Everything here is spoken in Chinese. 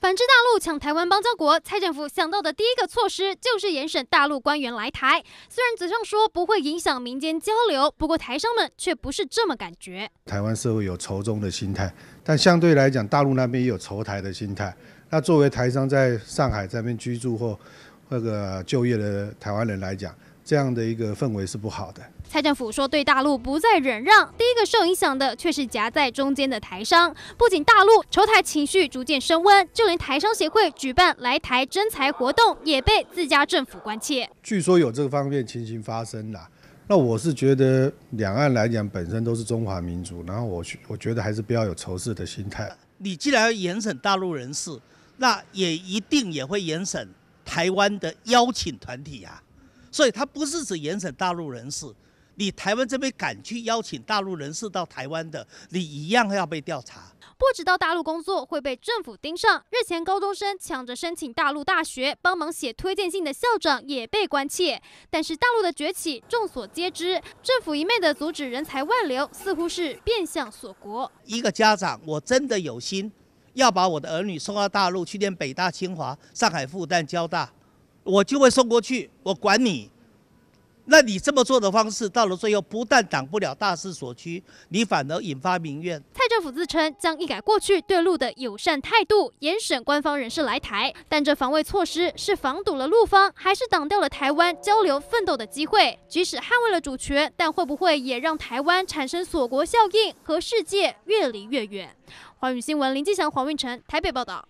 反之，大陆抢台湾邦交国，蔡政府想到的第一个措施就是严审大陆官员来台。虽然嘴上说不会影响民间交流，不过台商们却不是这么感觉。台湾社会有仇中的心态，但相对来讲，大陆那边也有仇台的心态。那作为台商在上海这边居住或那个就业的台湾人来讲，这样的一个氛围是不好的。蔡政府说对大陆不再忍让，第一个受影响的却是夹在中间的台商。不仅大陆筹台情绪逐渐升温，就连台商协会举办来台征财活动也被自家政府关切。据说有这方面情形发生了，那我是觉得两岸来讲本身都是中华民族，然后我我觉得还是不要有仇视的心态。你既然要严审大陆人士，那也一定也会严审台湾的邀请团体啊。所以，他不是指严审大陆人士，你台湾这边敢去邀请大陆人士到台湾的，你一样要被调查。不知道大陆工作会被政府盯上，日前高中生抢着申请大陆大学，帮忙写推荐信的校长也被关切。但是大陆的崛起众所皆知，政府一味的阻止人才外流，似乎是变相锁国。一个家长，我真的有心要把我的儿女送到大陆去念北大、清华、上海复旦、交大。我就会送过去，我管你。那你这么做的方式，到了最后，不但挡不了大势所趋，你反而引发民怨。蔡政府自称将一改过去对陆的友善态度，严审官方人士来台，但这防卫措施是防堵了陆方，还是挡掉了台湾交流奋斗的机会？即使捍卫了主权，但会不会也让台湾产生锁国效应，和世界越离越远？华语新闻，林吉祥、黄运成，台北报道。